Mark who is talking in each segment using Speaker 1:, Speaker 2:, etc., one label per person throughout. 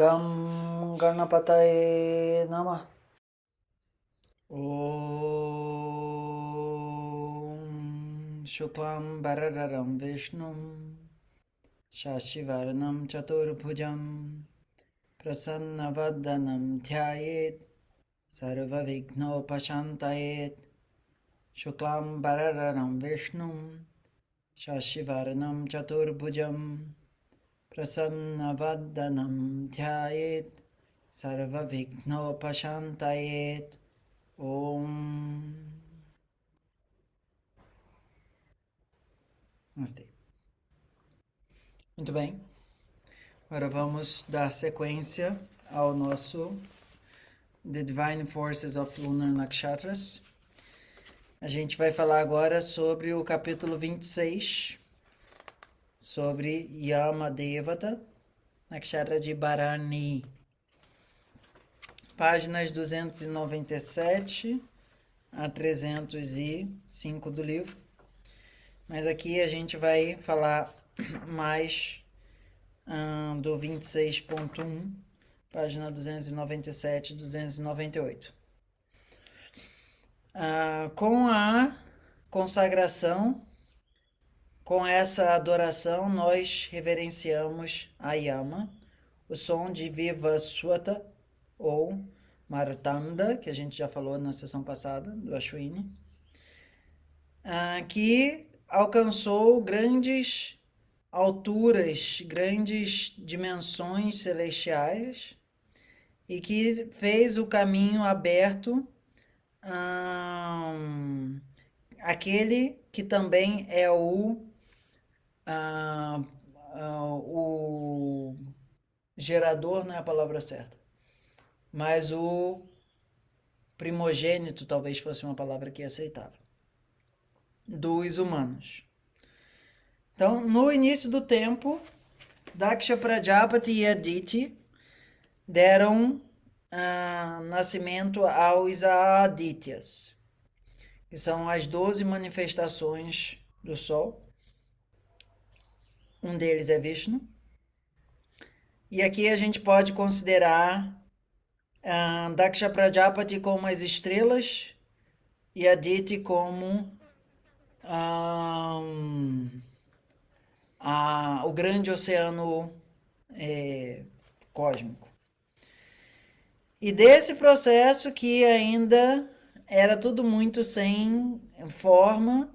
Speaker 1: गं गणपतये नमः ओ शुक्लां बररं विष्णुं शिवर्णं चतुर्भुजं प्रसन्नवदनं ध्यायेत् सर्वविघ्नोपशान्तयेत् शुक्लां विष्णुं शिवर्णं चतुर्भुजं प्रसन्नवदनं ध्यायेत् सर्वविघ्नोपशान्तयेत् ॐ Gostei. Muito bem. Agora vamos dar sequência ao nosso The Divine Forces of Lunar Nakshatras. A gente vai falar agora sobre o capítulo 26 sobre Yama Yamadevata Nakshatra de Barani, Páginas 297 a 305 do livro. Mas aqui a gente vai falar mais do 26.1, página 297 e 298. Ah, com a consagração com essa adoração, nós reverenciamos a Yama, o som de Viva Swata ou Martanda, que a gente já falou na sessão passada do Ashwini, ah, que alcançou grandes alturas, grandes dimensões celestiais e que fez o caminho aberto ah, aquele que também é o ah, ah, o gerador não é a palavra certa, mas o primogênito talvez fosse uma palavra que é aceitável, dos humanos. Então, no início do tempo, Daksha Prajapati e Aditi deram ah, nascimento aos Adityas, que são as doze manifestações do Sol, um deles é Vishnu. E aqui a gente pode considerar uh, Daksha Prajapati como as estrelas e Aditi como um, ah, a, o grande oceano é, cósmico. E desse processo que ainda era tudo muito sem forma,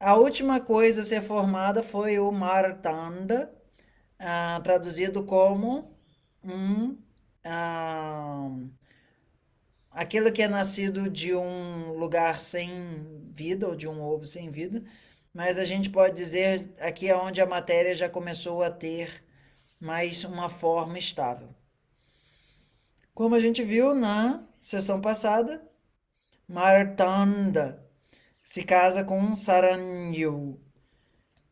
Speaker 1: a última coisa a ser formada foi o Martanda, ah, traduzido como um, ah, aquilo que é nascido de um lugar sem vida ou de um ovo sem vida, mas a gente pode dizer aqui é onde a matéria já começou a ter mais uma forma estável. Como a gente viu na sessão passada, Martanda se casa com Saranyu,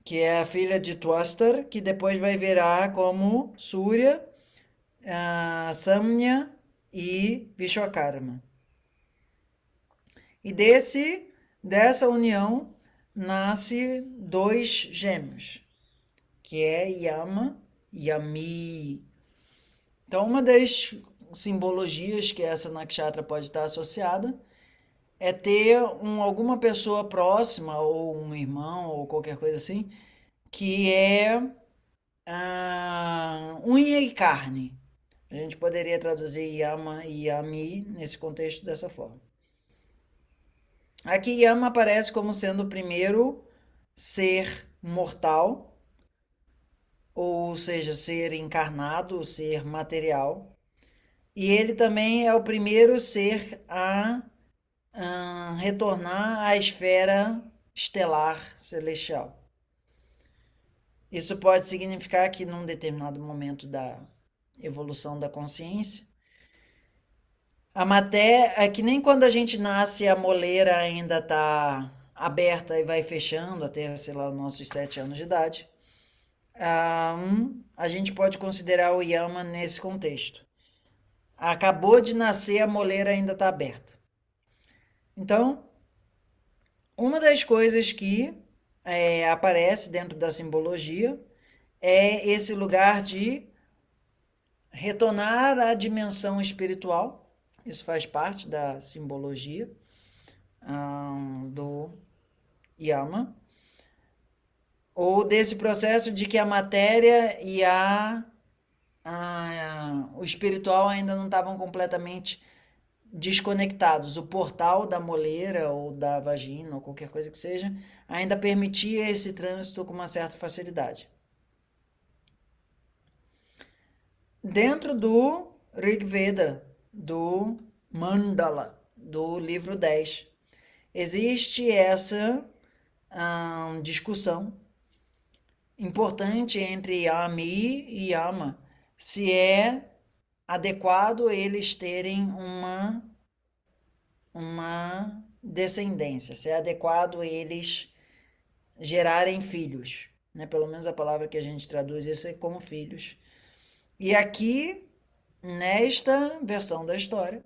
Speaker 1: que é a filha de Twaster, que depois vai virar como Surya, ah, Samnya e Vishwakarma. E desse, dessa união nasce dois gêmeos, que é Yama e Yami. Então, uma das simbologias que essa nakshatra pode estar associada é ter um, alguma pessoa próxima, ou um irmão, ou qualquer coisa assim, que é uh, unha e carne. A gente poderia traduzir Yama e Yami nesse contexto dessa forma. Aqui Yama aparece como sendo o primeiro ser mortal, ou seja, ser encarnado, ser material. E ele também é o primeiro ser a retornar à esfera estelar celestial. Isso pode significar que num determinado momento da evolução da consciência, a matéria é que nem quando a gente nasce a moleira ainda está aberta e vai fechando até, sei lá, nossos sete anos de idade. Um, a gente pode considerar o Yama nesse contexto. Acabou de nascer, a moleira ainda está aberta. Então, uma das coisas que é, aparece dentro da simbologia é esse lugar de retornar à dimensão espiritual. Isso faz parte da simbologia um, do Yama, ou desse processo de que a matéria e a, a o espiritual ainda não estavam completamente desconectados, o portal da moleira ou da vagina ou qualquer coisa que seja, ainda permitia esse trânsito com uma certa facilidade. Dentro do Rig Veda, do Mandala, do livro 10, existe essa hum, discussão importante entre Ami e Yama, se é adequado eles terem uma uma descendência, se é adequado eles gerarem filhos, né? Pelo menos a palavra que a gente traduz isso é como filhos. E aqui nesta versão da história,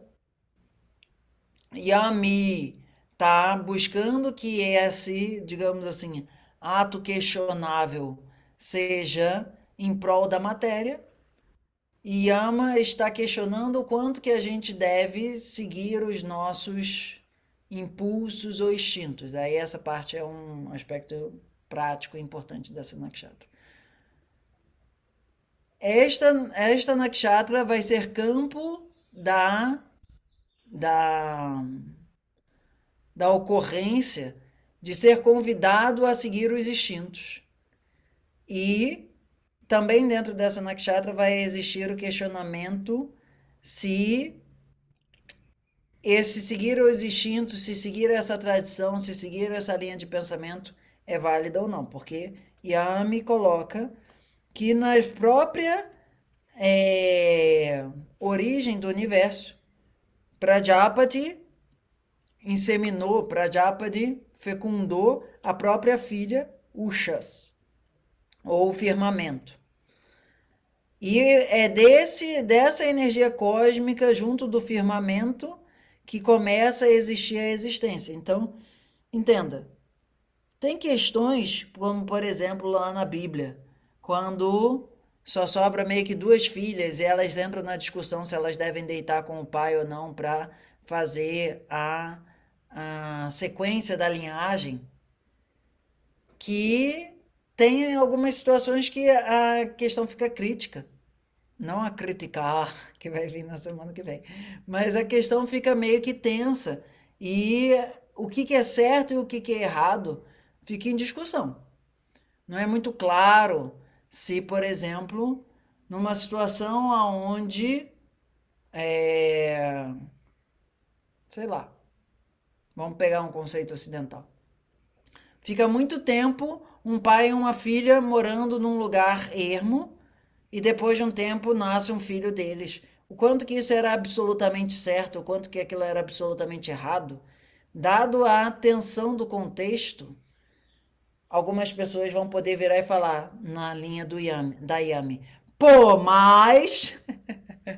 Speaker 1: Yami tá buscando que esse, digamos assim, ato questionável seja em prol da matéria e Yama está questionando o quanto que a gente deve seguir os nossos impulsos ou instintos. Aí essa parte é um aspecto prático importante dessa nakshatra. Esta, esta nakshatra vai ser campo da, da, da ocorrência de ser convidado a seguir os instintos. E também dentro dessa nakshatra vai existir o questionamento se esse seguir os instintos, se seguir essa tradição, se seguir essa linha de pensamento é válida ou não, porque Yami coloca que na própria é, origem do universo, Prajapati inseminou, Prajapati fecundou a própria filha Ushas, ou firmamento. E é desse, dessa energia cósmica junto do firmamento que começa a existir a existência. Então, entenda. Tem questões, como por exemplo lá na Bíblia, quando só sobra meio que duas filhas e elas entram na discussão se elas devem deitar com o pai ou não para fazer a, a sequência da linhagem, que tem algumas situações que a questão fica crítica. Não a criticar, que vai vir na semana que vem, mas a questão fica meio que tensa. E o que, que é certo e o que, que é errado fica em discussão. Não é muito claro se, por exemplo, numa situação onde. É, sei lá. Vamos pegar um conceito ocidental. Fica muito tempo um pai e uma filha morando num lugar ermo e depois de um tempo nasce um filho deles. O quanto que isso era absolutamente certo, o quanto que aquilo era absolutamente errado, dado a atenção do contexto, algumas pessoas vão poder virar e falar na linha do Yami, da Yami, pô, mas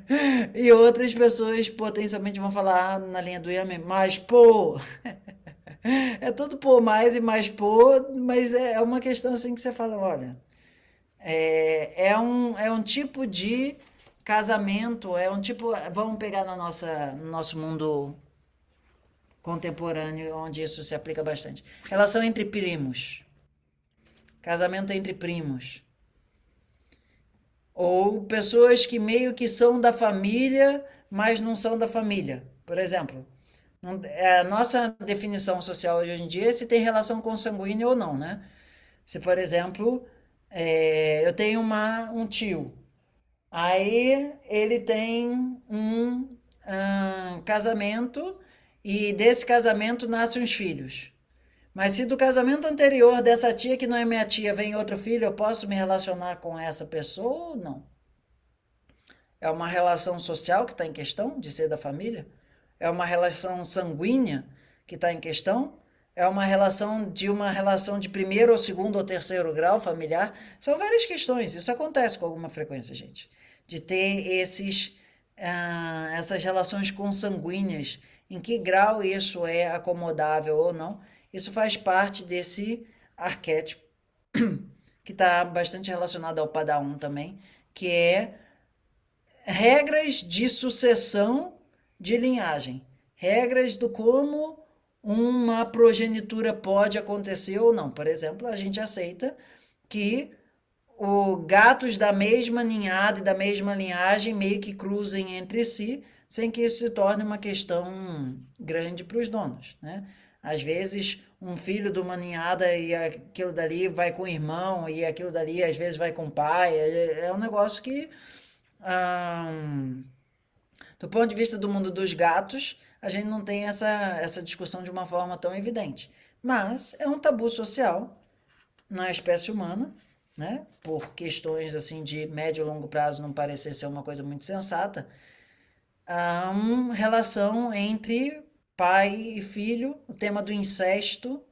Speaker 1: e outras pessoas potencialmente vão falar na linha do Yami, mas pô, é todo por mais e mais por, mas é, é uma questão assim que você fala, olha, é, é, um, é um tipo de casamento, é um tipo, vamos pegar na nossa, no nosso mundo contemporâneo, onde isso se aplica bastante. Relação entre primos. Casamento entre primos. Ou pessoas que meio que são da família, mas não são da família. Por exemplo, é, a nossa definição social hoje em dia é se tem relação consanguínea ou não, né? Se, por exemplo, é, eu tenho uma, um tio, aí ele tem um, um ah, casamento e desse casamento nascem os filhos. Mas se do casamento anterior dessa tia que não é minha tia vem outro filho, eu posso me relacionar com essa pessoa ou não? É uma relação social que está em questão de ser da família? é uma relação sanguínea que está em questão, é uma relação de uma relação de primeiro ou segundo ou terceiro grau familiar. São várias questões, isso acontece com alguma frequência, gente, de ter esses, uh, essas relações consanguíneas, em que grau isso é acomodável ou não. Isso faz parte desse arquétipo, que está bastante relacionado ao Padawan também, que é regras de sucessão de linhagem, regras do como uma progenitura pode acontecer ou não. Por exemplo, a gente aceita que o gatos da mesma ninhada e da mesma linhagem meio que cruzem entre si, sem que isso se torne uma questão grande para os donos, né? Às vezes, um filho de uma ninhada e aquilo dali vai com o irmão, e aquilo dali às vezes vai com o pai. É, é um negócio que. Hum, do ponto de vista do mundo dos gatos, a gente não tem essa, essa discussão de uma forma tão evidente. Mas é um tabu social na espécie humana, né? por questões assim de médio e longo prazo não parecer ser uma coisa muito sensata, a uma relação entre pai e filho, o tema do incesto,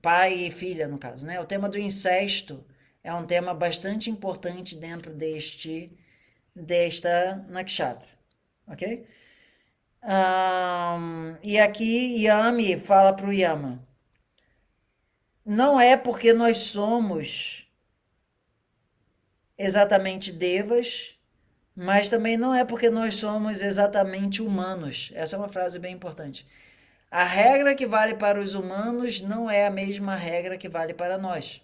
Speaker 1: pai e filha no caso, né? O tema do incesto é um tema bastante importante dentro deste desta nakshatra ok? Um, e aqui Yami fala para o Yama. Não é porque nós somos exatamente devas, mas também não é porque nós somos exatamente humanos. Essa é uma frase bem importante. A regra que vale para os humanos não é a mesma regra que vale para nós.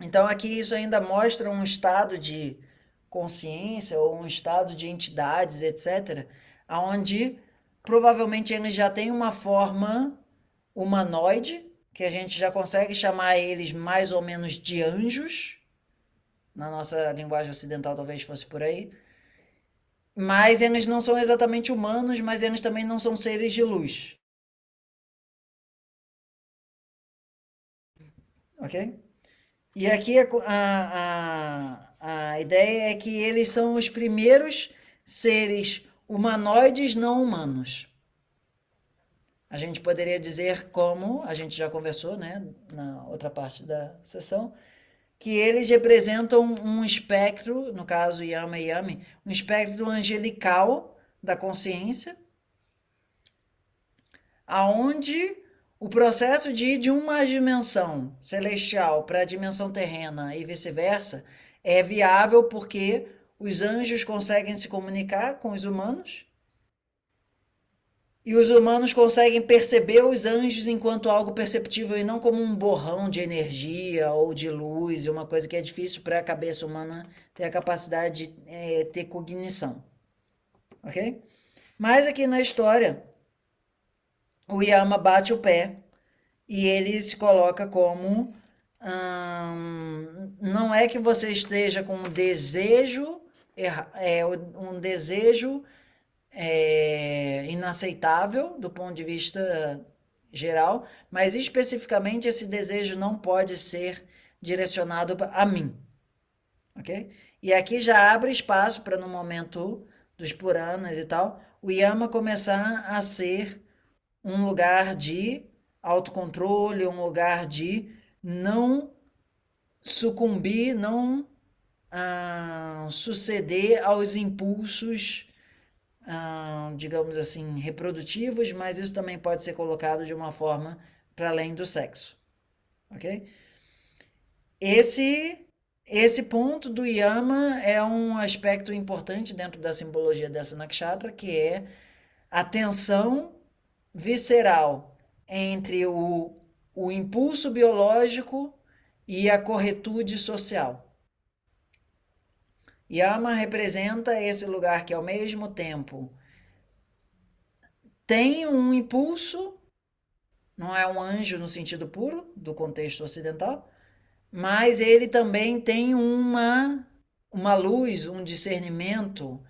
Speaker 1: Então aqui isso ainda mostra um estado de consciência ou um estado de entidades, etc., aonde provavelmente eles já têm uma forma humanoide, que a gente já consegue chamar eles mais ou menos de anjos, na nossa linguagem ocidental talvez fosse por aí. Mas eles não são exatamente humanos, mas eles também não são seres de luz. Ok? E aqui é a, a, a ideia é que eles são os primeiros seres humanoides não humanos. A gente poderia dizer como, a gente já conversou né, na outra parte da sessão, que eles representam um espectro, no caso Yama e Yami, um espectro angelical da consciência, aonde o processo de ir de uma dimensão celestial para a dimensão terrena e vice-versa é viável porque os anjos conseguem se comunicar com os humanos e os humanos conseguem perceber os anjos enquanto algo perceptível e não como um borrão de energia ou de luz, uma coisa que é difícil para a cabeça humana ter a capacidade de é, ter cognição. Ok? Mas aqui na história, o Yama bate o pé e ele se coloca como Hum, não é que você esteja com um desejo, é, um desejo é, inaceitável do ponto de vista geral, mas especificamente esse desejo não pode ser direcionado a mim. Ok? E aqui já abre espaço para, no momento dos Puranas e tal, o Yama começar a ser um lugar de autocontrole, um lugar de não sucumbir, não ah, suceder aos impulsos, ah, digamos assim, reprodutivos, mas isso também pode ser colocado de uma forma para além do sexo, ok? Esse esse ponto do Yama é um aspecto importante dentro da simbologia dessa nakshatra, que é a tensão visceral entre o o impulso biológico e a corretude social. Yama representa esse lugar que, ao mesmo tempo, tem um impulso, não é um anjo no sentido puro do contexto ocidental, mas ele também tem uma, uma luz, um discernimento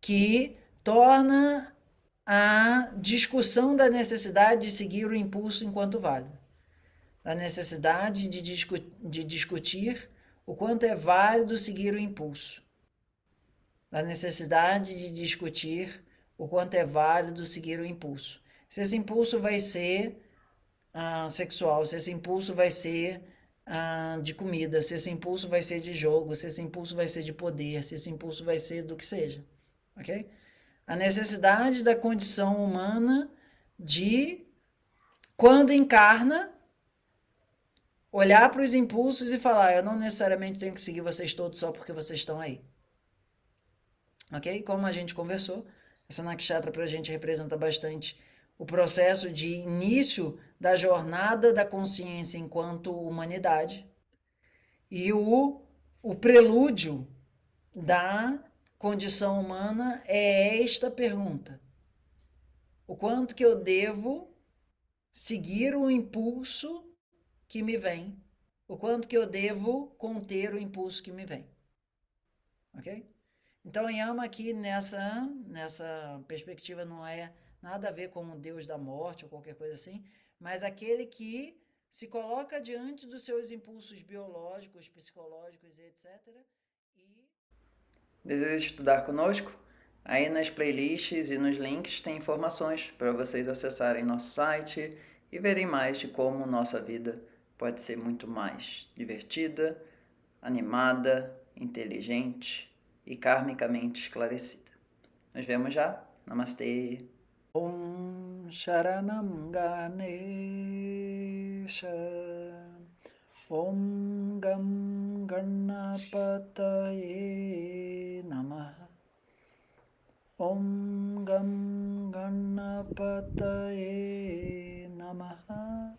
Speaker 1: que torna a discussão da necessidade de seguir o impulso enquanto válido da necessidade de, discu de discutir o quanto é válido seguir o impulso, da necessidade de discutir o quanto é válido seguir o impulso. Se esse impulso vai ser ah, sexual, se esse impulso vai ser ah, de comida, se esse impulso vai ser de jogo, se esse impulso vai ser de poder, se esse impulso vai ser do que seja, ok? A necessidade da condição humana de, quando encarna, olhar para os impulsos e falar: eu não necessariamente tenho que seguir vocês todos só porque vocês estão aí. Ok? Como a gente conversou, essa nakshatra para a gente representa bastante o processo de início da jornada da consciência enquanto humanidade e o, o prelúdio da condição humana é esta pergunta: o quanto que eu devo seguir o impulso que me vem, o quanto que eu devo conter o impulso que me vem. Ok? Então, Yama aqui nessa, nessa perspectiva não é nada a ver com o Deus da morte ou qualquer coisa assim, mas aquele que se coloca diante dos seus impulsos biológicos, psicológicos e etc. E... Deseja estudar conosco? Aí nas playlists e nos links tem informações para vocês acessarem nosso site e verem mais de como nossa vida pode ser muito mais divertida, animada, inteligente e karmicamente esclarecida. Nos vemos já. Namastê. Om Sharanam Ganesha Om Gam Ganapataye Namaha Om Gam Ganapataye Namaha